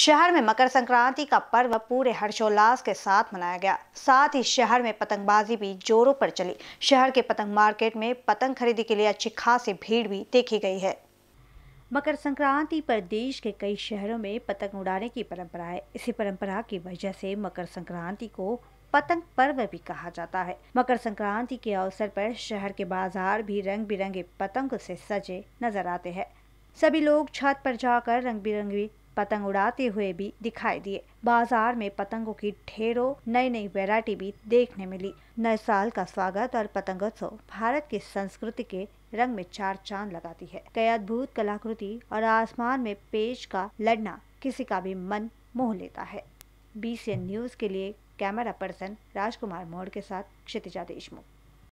शहर में मकर संक्रांति का पर्व पूरे हर्षोल्लास के साथ मनाया गया साथ ही शहर में पतंगबाजी भी जोरों पर चली शहर के पतंग मार्केट में पतंग खरीदी के लिए अच्छी खासी भीड़ भी देखी गई है मकर संक्रांति पर देश के कई शहरों में पतंग उड़ाने की परंपरा है इसी परंपरा की वजह से मकर संक्रांति को पतंग पर्व भी कहा जाता है मकर संक्रांति के अवसर पर शहर के बाजार भी रंग बिरंगे पतंग से सजे नजर आते हैं सभी लोग छत पर जाकर रंग बिरंगी पतंग उड़ाते हुए भी दिखाई दिए बाजार में पतंगों की ढेरों नई नई वैरायटी भी देखने मिली नए साल का स्वागत और पतंगोत्सव भारत की संस्कृति के रंग में चार चांद लगाती है कई अद्भुत कलाकृति और आसमान में पेश का लड़ना किसी का भी मन मोह लेता है बीसीएन न्यूज के लिए कैमरा पर्सन राजकुमार मोड़ के साथ क्षितिजा देशमुख